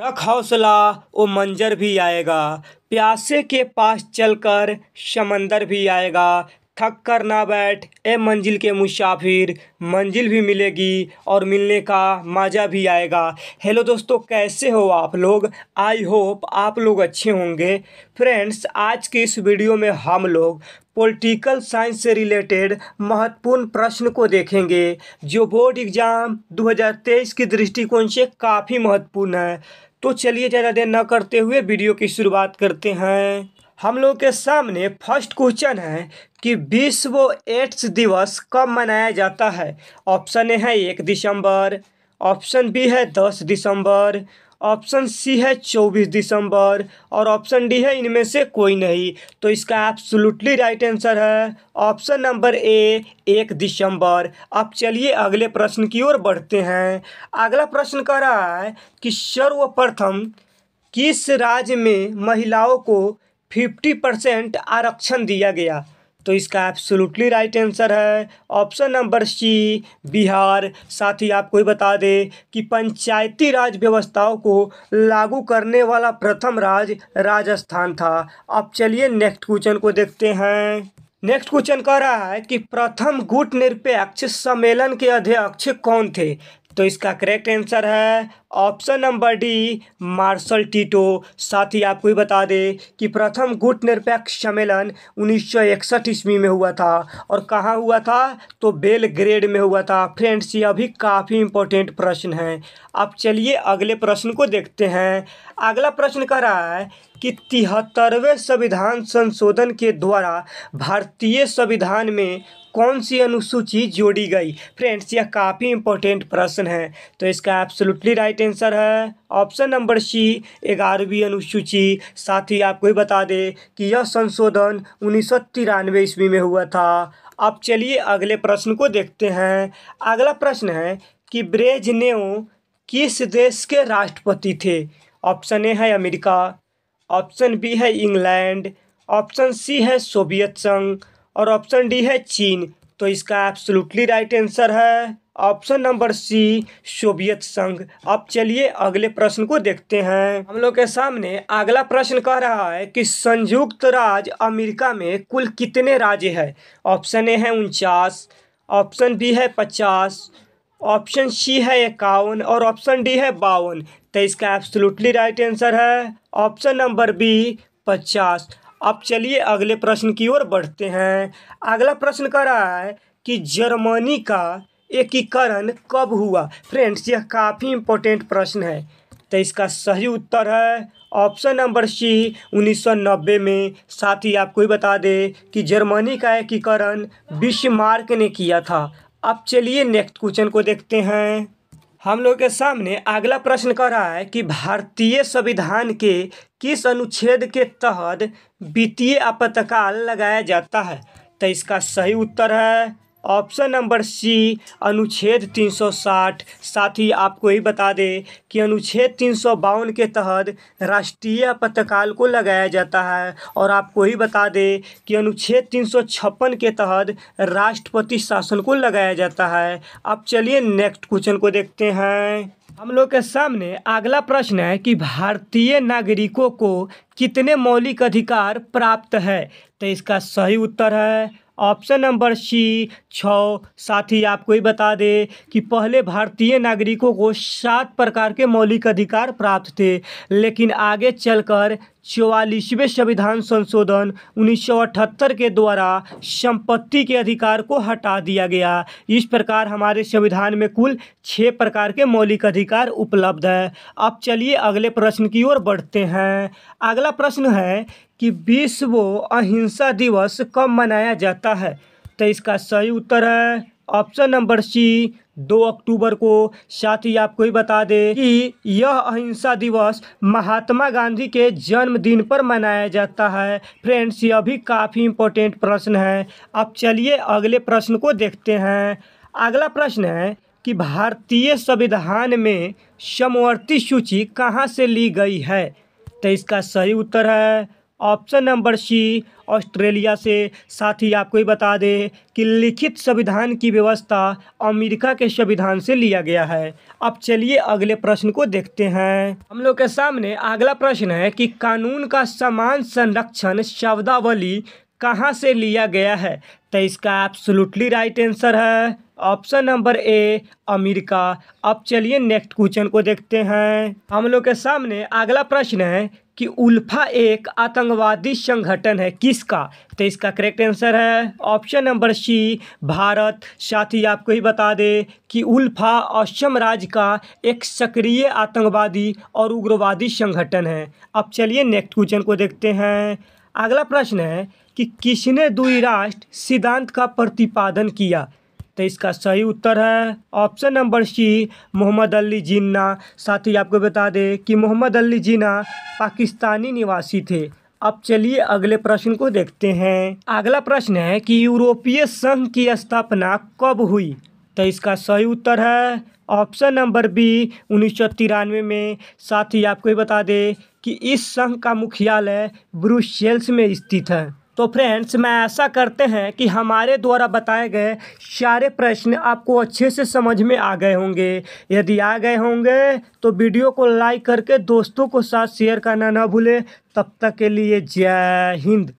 रख हौसला ओ मंज़र भी आएगा प्यासे के पास चलकर समंदर भी आएगा थक कर ना बैठ ए मंजिल के मुसाफिर मंजिल भी मिलेगी और मिलने का मज़ा भी आएगा हेलो दोस्तों कैसे हो आप लोग आई होप आप लोग अच्छे होंगे फ्रेंड्स आज के इस वीडियो में हम लोग पॉलिटिकल साइंस से रिलेटेड महत्वपूर्ण प्रश्न को देखेंगे जो बोर्ड एग्ज़ाम 2023 के दृष्टिकोण से काफ़ी महत्वपूर्ण है तो चलिए ज़्यादा देर न करते हुए वीडियो की शुरुआत करते हैं हम लोग के सामने फर्स्ट क्वेश्चन है कि विश्व एड्स दिवस कब मनाया जाता है ऑप्शन ए है एक दिसंबर ऑप्शन बी है दस दिसंबर ऑप्शन सी है चौबीस दिसंबर और ऑप्शन डी है इनमें से कोई नहीं तो इसका एब्सोल्युटली राइट आंसर है ऑप्शन नंबर ए एक दिसंबर अब चलिए अगले प्रश्न की ओर बढ़ते हैं अगला प्रश्न कह रहा है कि सर्वप्रथम किस राज्य में महिलाओं को फिफ्टी परसेंट आरक्षण दिया गया तो इसका एब्सोलूटली राइट आंसर है ऑप्शन नंबर सी बिहार साथ ही आपको ही बता दें कि पंचायती राज व्यवस्थाओं को लागू करने वाला प्रथम राज राजस्थान था अब चलिए नेक्स्ट क्वेश्चन को देखते हैं नेक्स्ट क्वेश्चन कह रहा है कि प्रथम गुट निरपेक्ष सम्मेलन के अध्यक्ष कौन थे तो इसका करेक्ट आंसर है option number D Marshal Tito साथ ही आपको भी बता दें कि प्रथम गुट निरपेक्ष सम्मेलन उन्नीस ईस्वी में हुआ था और कहाँ हुआ था तो बेलग्रेड में हुआ था फ्रेंड्स ये अभी काफ़ी इंपॉर्टेंट प्रश्न है अब चलिए अगले प्रश्न को देखते हैं अगला प्रश्न कर रहा है कि तिहत्तरवें संविधान संशोधन के द्वारा भारतीय संविधान में कौन सी अनुसूची जोड़ी गई फ्रेंड्स यह काफ़ी इंपॉर्टेंट प्रश्न है तो इसका एब्सोल्युटली राइट राइट आंसर है ऑप्शन नंबर सी ग्यारहवीं अनुसूची साथ ही आपको ही बता दें कि यह संशोधन उन्नीस सौ तिरानवे ईस्वी में हुआ था अब चलिए अगले प्रश्न को देखते हैं अगला प्रश्न है कि ब्रेजनेव किस देश के राष्ट्रपति थे ऑप्शन ए है अमेरिका ऑप्शन बी है इंग्लैंड ऑप्शन सी है सोवियत संघ और ऑप्शन डी है चीन तो इसका एब्सोल्युटली राइट आंसर है ऑप्शन नंबर सी सोवियत संघ अब चलिए अगले प्रश्न को देखते हैं हम लोग के सामने अगला प्रश्न कह रहा है कि संयुक्त राज्य अमेरिका में कुल कितने राज्य हैं ऑप्शन ए है उनचास ऑप्शन बी है पचास ऑप्शन सी है इक्यावन और ऑप्शन डी है बावन तो इसका एब्सोल्युटली राइट आंसर है ऑप्शन नंबर बी पचास अब चलिए अगले प्रश्न की ओर बढ़ते हैं अगला प्रश्न कह रहा है कि जर्मनी का एकीकरण कब हुआ फ्रेंड्स यह काफ़ी इम्पोर्टेंट प्रश्न है तो इसका सही उत्तर है ऑप्शन नंबर सी 1990 में साथ ही आपको ही बता दें कि जर्मनी का एकीकरण मार्क ने किया था अब चलिए नेक्स्ट क्वेश्चन को देखते हैं हम लोग के सामने अगला प्रश्न कर रहा है कि भारतीय संविधान के किस अनुच्छेद के तहत वित्तीय आपातकाल लगाया जाता है तो इसका सही उत्तर है ऑप्शन नंबर सी अनुच्छेद 360 साथ ही आपको ये बता दें कि अनुच्छेद तीन के तहत राष्ट्रीय पत्रकाल को लगाया जाता है और आपको ये बता दें कि अनुच्छेद तीन के तहत राष्ट्रपति शासन को लगाया जाता है अब चलिए नेक्स्ट क्वेश्चन को देखते हैं हम लोग के सामने अगला प्रश्न है कि भारतीय नागरिकों को कितने मौलिक अधिकार प्राप्त है तो इसका सही उत्तर है ऑप्शन नंबर सी छ साथ ही आपको ही बता दें कि पहले भारतीय नागरिकों को सात प्रकार के मौलिक अधिकार प्राप्त थे लेकिन आगे चलकर चौवालीसवें संविधान संशोधन उन्नीस के द्वारा संपत्ति के अधिकार को हटा दिया गया इस प्रकार हमारे संविधान में कुल छः प्रकार के मौलिक अधिकार उपलब्ध है अब चलिए अगले प्रश्न की ओर बढ़ते हैं अगला प्रश्न है कि विश्व अहिंसा दिवस कब मनाया जाता है तो इसका सही उत्तर है ऑप्शन नंबर सी दो अक्टूबर को साथ ही आपको ही बता दें कि यह अहिंसा दिवस महात्मा गांधी के जन्मदिन पर मनाया जाता है फ्रेंड्स यह भी काफ़ी इम्पोर्टेंट प्रश्न है अब चलिए अगले प्रश्न को देखते हैं अगला प्रश्न है कि भारतीय संविधान में समवर्ती सूची कहाँ से ली गई है तो इसका सही उत्तर है ऑप्शन नंबर सी ऑस्ट्रेलिया से साथ ही आपको ये बता दें कि लिखित संविधान की व्यवस्था अमेरिका के संविधान से लिया गया है अब चलिए अगले प्रश्न को देखते हैं हम लोग के सामने अगला प्रश्न है कि कानून का समान संरक्षण शब्दावली कहाँ से लिया गया है तो इसका एब्सोल्युटली राइट आंसर है ऑप्शन नंबर ए अमेरिका अब चलिए नेक्स्ट क्वेश्चन को देखते हैं हम लोग के सामने अगला प्रश्न है कि उल्फा एक आतंकवादी संगठन है किसका तो इसका करेक्ट आंसर है ऑप्शन नंबर सी भारत साथ ही आपको ही बता दें कि उल्फा असम राज्य का एक सक्रिय आतंकवादी और उग्रवादी संगठन है अब चलिए नेक्स्ट क्वेश्चन को देखते हैं अगला प्रश्न है कि किसने दुई राष्ट्र सिद्धांत का प्रतिपादन किया तो इसका सही उत्तर है option number C Mohammad Ali Jinnah साथ ही आपको बता दें कि मोहम्मद अली जिन्ना पाकिस्तानी निवासी थे अब चलिए अगले प्रश्न को देखते हैं अगला प्रश्न है कि यूरोपीय संघ की स्थापना कब हुई तो इसका सही उत्तर है ऑप्शन नंबर बी उन्नीस में साथ ही आपको ये बता दें कि इस संघ का मुख्यालय ब्रुसेल्स में स्थित है तो फ्रेंड्स मैं ऐसा करते हैं कि हमारे द्वारा बताए गए सारे प्रश्न आपको अच्छे से समझ में आ गए होंगे यदि आ गए होंगे तो वीडियो को लाइक करके दोस्तों को साथ शेयर करना ना भूलें तब तक के लिए जय हिंद